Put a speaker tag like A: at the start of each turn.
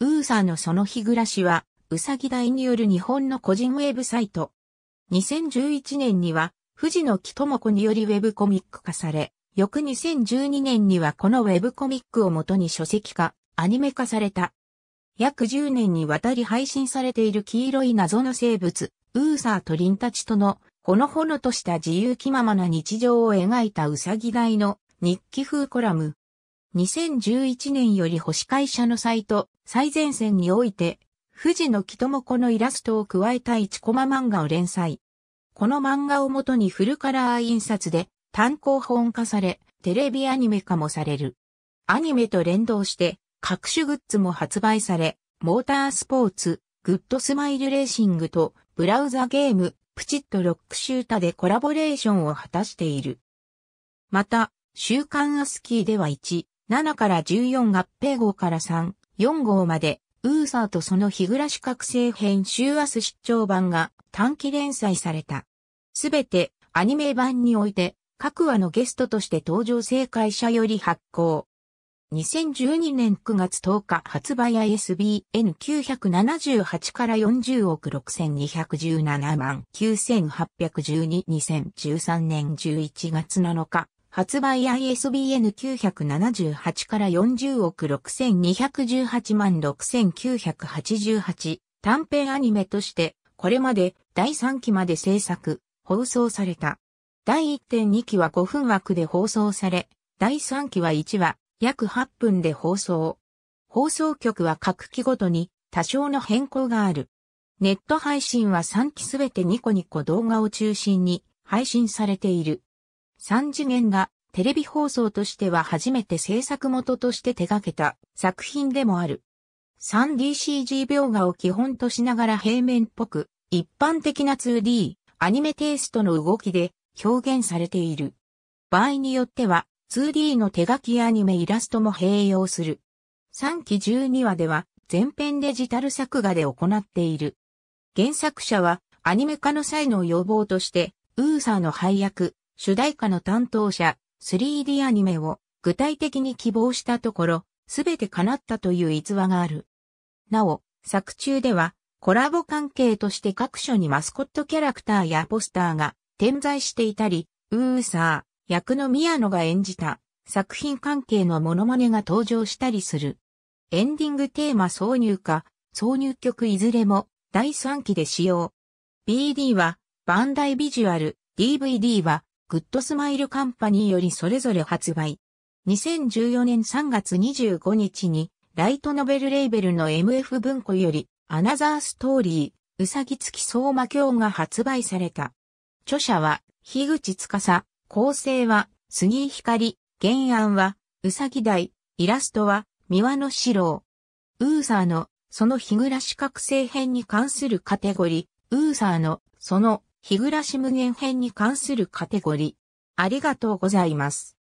A: ウーサーのその日暮らしは、ウサギ台による日本の個人ウェブサイト。2011年には、藤野木智子によりウェブコミック化され、翌2012年にはこのウェブコミックをもとに書籍化、アニメ化された。約10年にわたり配信されている黄色い謎の生物、ウーサーとリンたちとの、ほのほのとした自由気ままな日常を描いたウサギ台の日記風コラム。2011年より星会社のサイト、最前線において、富士の木ともこのイラストを加えた一コマ漫画を連載。この漫画をもとにフルカラー印刷で単行本化され、テレビアニメ化もされる。アニメと連動して各種グッズも発売され、モータースポーツ、グッドスマイルレーシングとブラウザゲーム、プチッとロックシュータでコラボレーションを果たしている。また、週刊アスキーでは1、7から14合併号から3、4号まで、ウーサーとその日暮らし覚醒編週明日出張版が短期連載された。すべてアニメ版において各話のゲストとして登場正解者より発行。2012年9月10日発売 ISBN978 から40億6217万98122013年11月7日発売 ISBN 978から40億6218万6988短編アニメとしてこれまで第3期まで制作、放送された。第1.2期は5分枠で放送され、第3期は1話、約8分で放送。放送局は各期ごとに多少の変更がある。ネット配信は3期すべてニコニコ動画を中心に配信されている。三次元がテレビ放送としては初めて制作元として手掛けた作品でもある。3DCG 描画を基本としながら平面っぽく一般的な 2D アニメテイストの動きで表現されている。場合によっては 2D の手書きアニメイラストも併用する。3期12話では全編デジタル作画で行っている。原作者はアニメ化の際の要望として、ウーサーの配役、主題歌の担当者、3D アニメを具体的に希望したところ、すべて叶ったという逸話がある。なお、作中では、コラボ関係として各所にマスコットキャラクターやポスターが点在していたり、ウーサー、役の宮野が演じた作品関係のモノマネが登場したりする。エンディングテーマ挿入歌、挿入曲いずれも第3期で使用。BD はバンダイビジュアル、DVD はグッドスマイルカンパニーよりそれぞれ発売。2014年3月25日に、ライトノベルレーベルの MF 文庫より、アナザーストーリー、うさぎつき相馬鏡が発売された。著者は、樋口司、構成は、杉井光、原案は、うさぎ台、イラストは、三輪の四郎。ウーサーの、その日暮らし覚醒編に関するカテゴリー、ウーサーの、その、日暮無限編に関するカテゴリー。ありがとうございます。